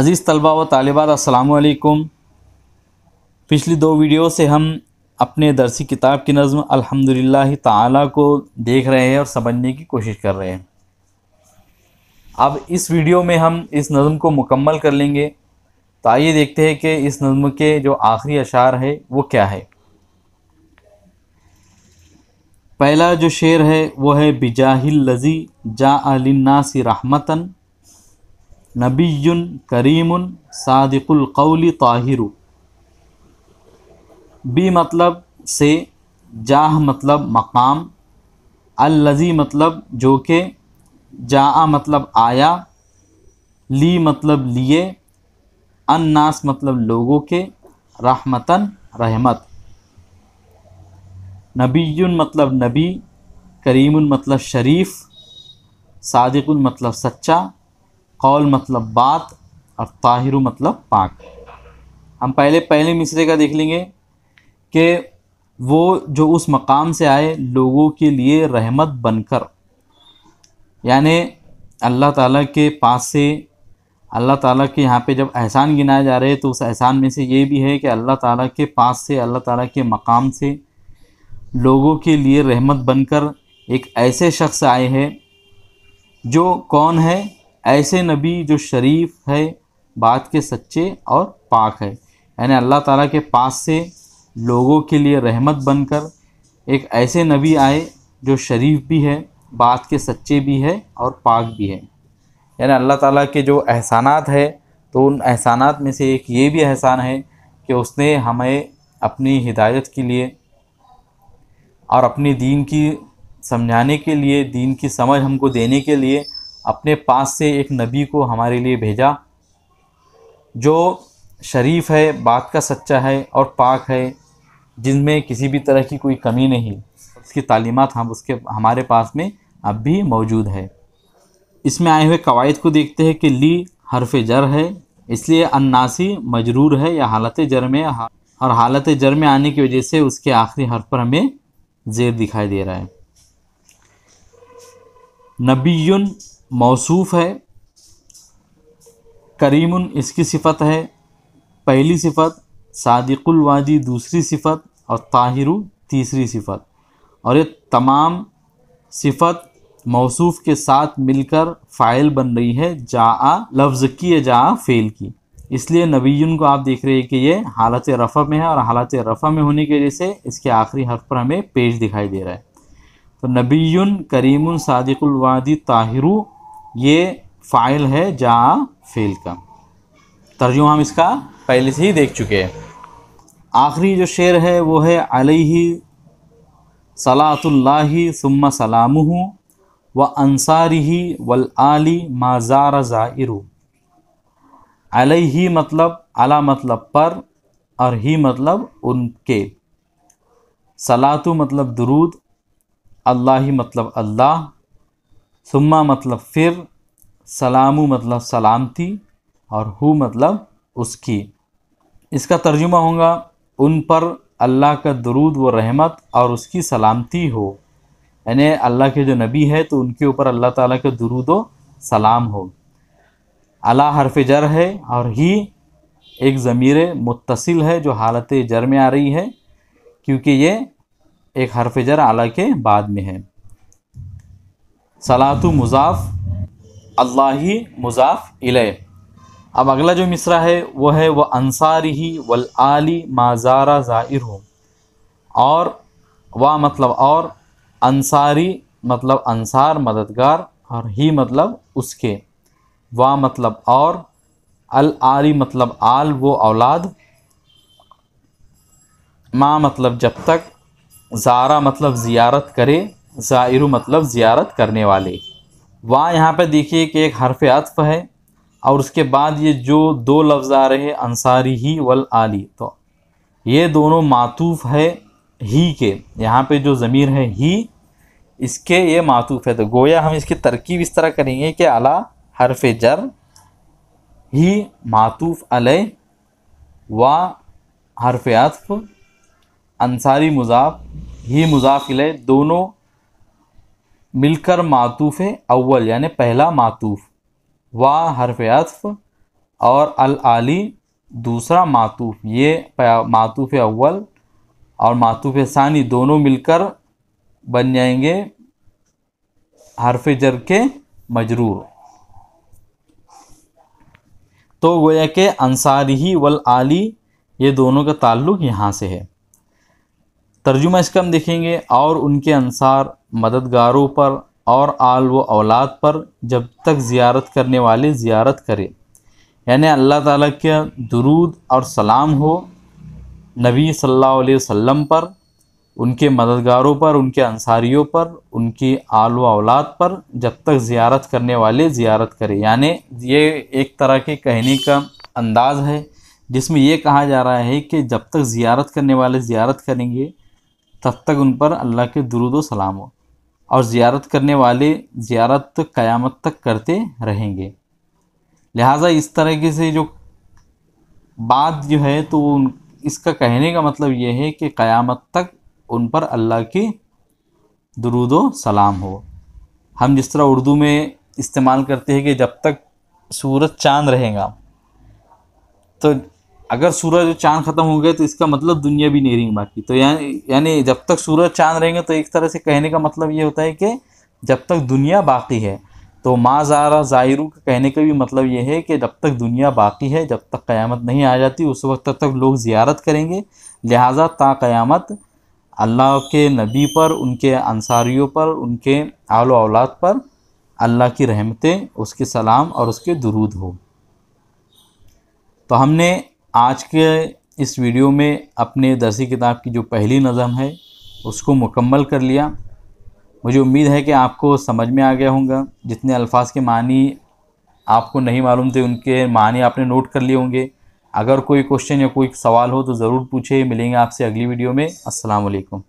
अज़ीज़ तलबा व तालिबात असलकुम पिछली दो वीडियो से हम अपने दरसी किताब की नज़म अल्हम्दुलिल्लाह ताला को देख रहे हैं और समझने की कोशिश कर रहे हैं अब इस वीडियो में हम इस नज़म को मुकम्मल कर लेंगे तो आइए देखते हैं कि इस नज़म के जो आखिरी अशार है वो क्या है पहला जो शेर है वो है बिजाहिल लजी जा अलिन्नासी रहमतन नबीयुन करीमुन सादिकुल कौली ताहिरु बी मतलब से जाह मतलब मकाम अल्लजी मतलब जो के जा मतलब आया ली मतलब लिए अन्नास मतलब लोगों के रहमतन रहमत नबीयुन मतलब नबी करीमुन मतलब शरीफ सादिकुन मतलब सच्चा कौल मतलब बात और ताहिर मतलब पाक हम पहले पहले मिसरे का देख लेंगे कि वो जो उस मकाम से आए लोगों के लिए रहमत बनकर यानि अल्लाह ताला के पास से अल्लाह ताला के यहाँ पे जब एहसान गिनाए जा रहे हैं तो उस एहसान में से ये भी है कि अल्लाह ताला के पास से अल्लाह ताला के मकाम से लोगों के लिए रहमत बनकर एक ऐसे शख्स आए हैं जो कौन है ऐसे नबी जो शरीफ है बात के सच्चे और पाक है यानी अल्लाह ताला के पास से लोगों के लिए रहमत बनकर एक ऐसे नबी आए जो शरीफ भी है बात के सच्चे भी है और पाक भी है यानी अल्लाह ताला के जो एहसानात है तो उन एहसानात में से एक ये भी एहसान है कि उसने हमें अपनी हिदायत के लिए और अपने दीन की समझाने के लिए दीन की समझ हमको देने के लिए अपने पास से एक नबी को हमारे लिए भेजा जो शरीफ है बात का सच्चा है और पाक है जिनमें किसी भी तरह की कोई कमी नहीं उसकी तालीमत हम उसके हमारे पास में अब भी मौजूद है इसमें आए हुए कवायद को देखते हैं कि ली हरफ जर है इसलिए अन्नासी मजरूर है या हालत जर में और हालत जर में आने की वजह से उसके आखिरी हर पर हमें जेर दिखाई दे रहा है नबीन मौसूफ़ है करीमन इसकी सिफत है पहली सिफत सादिकुलवादी दूसरी सिफत और ताहिरु तीसरी सिफत और ये तमाम सिफत मौसूफ़ के साथ मिलकर फ़ाइल बन रही है जा लफ्ज़ की या जा फ़ेल की इसलिए नबीन को आप देख रहे हैं कि ये हालत रफ़ा में है और हालत रफ़ा में होने की वजह से इसके आखिरी हक़ पर हमें पेज दिखाई दे रहा है तो नबीन करीम सादिकुलवादी ताहिरु ये फ़ाइल है जा फेल का तर्जुमा हम इसका पहले से ही देख चुके हैं आखिरी जो शेर है वो है अलही सलातुल्लाही सुम्मा सलामू व अंसारी वल आली माजार ज़ाइरु अलही मतलब अला मतलब पर और ही मतलब उनके सलातु मतलब दुरूद अल्लाह मतलब अल्लाह सुम्मा मतलब फिर सलामू मतलब सलामती और हु मतलब उसकी इसका तर्जुमा होगा उन पर अल्लाह का दरूद व रहमत और उसकी सलामती हो यानी अल्लाह के जो नबी है तो उनके ऊपर अल्लाह ताला का दरूद व सलाम हो अला हरफ जर है और ही एक ज़मीर मुतसिल है जो हालत जर में आ रही है क्योंकि ये एक हरफ जर अला के बाद में है सलात मुज़ाफ़ अल्लाह ही मुज़ाफ़ इले अब अगला जो मिसरा है वो है वह अंसारी ही वल आली माजारा ज़ाहिर हो और वाह मतलब और अंसारी मतलब अंसार मददगार और ही मतलब उसके वाह मतलब और अल आली मतलब आल वो औलाद माँ मतलब जब तक जारा मतलब ज़ियारत करे ज़ायरु मतलब ज़ियारत करने वाले वहाँ यहाँ पर देखिए कि एक हरफ अतफ़ है और उसके बाद ये जो दो लफ्ज़ आ रहे हैं अंसारी ही वल आली तो ये दोनों मातूफ़ है ही के यहाँ पे जो ज़मीर है ही इसके ये मातूफ़ है तो गोया हम इसकी तरकीब इस तरह करेंगे कि अला हरफ जर ही मातूफ़ अल व हरफ अतफ़ अंसारी मुजाफ ही मुजाफ दोनों मिलकर मातूफ़ अव्वल यानि पहला मातूफ़ वा हरफ अतफ़ और अल आली दूसरा मातूफ़ ये मातूफ़ अव्वल और मातूफ़ सानी दोनों मिलकर बन जाएंगे हरफ जर के मजरूर तो गोया के अंसारी ही वल आली ये दोनों का ताल्लुक़ यहाँ से है तर्जुमा इसका हम देखेंगे और उनके अनुसार मददगारों पर और आल व औलाद पर जब तक ज़ियारत करने वाले ज़ियारत करें यानि अल्लाह ताला के दरूद और सलाम हो नबी सल्लल्लाहु अलैहि वसल्लम पर उनके मददगारों पर उनके अंसारियों पर उनकी आल व औलाद पर जब तक ज़ियारत करने वाले ज़ियारत करें यानि ये एक तरह के कहने का अंदाज़ है जिसमें यह कहा जा रहा है कि जब तक ज़ियारत करने वाले ज़ियारत करेंगे तब तक उन पर अल्लाह के दुरुदो सलाम हो और ज़ियारत करने वाले ज़ियारत तो क़यामत तक करते रहेंगे लिहाजा इस तरीके से जो बात जो है तो उन इसका कहने का मतलब ये है कि क़यामत तक उन पर अल्लाह के दुरुदो सलाम हो हम जिस तरह उर्दू में इस्तेमाल करते हैं कि जब तक सूरज चाँद रहेगा तो अगर सूरज और चांद खत्म हो गए तो इसका मतलब दुनिया भी नहीं रही बाकी तो यानी यानी जब तक सूरज चांद रहेंगे तो एक तरह से कहने का मतलब ये होता है कि जब तक दुनिया बाकी है तो माँ जारा जायरू के कहने का भी मतलब यह है कि जब तक दुनिया बाकी है जब तक क़यामत नहीं आ जाती उस वक्त तक, तक लोग ज़ियारत करेंगे लिहाजा ता क़यामत अल्लाह के नबी पर उनके अंसारियों पर उनके आलो औलाद पर अल्लाह की रहमतें उसके सलाम और उसके दुरूद हो तो हमने आज के इस वीडियो में अपने दर्सी किताब की जो पहली नज़म है उसको मुकम्मल कर लिया मुझे उम्मीद है कि आपको समझ में आ गया होगा जितने अल्फाज के मानी आपको नहीं मालूम थे उनके मानी आपने नोट कर लिए होंगे अगर कोई क्वेश्चन या कोई सवाल हो तो ज़रूर पूछे मिलेंगे आपसे अगली वीडियो में असलकम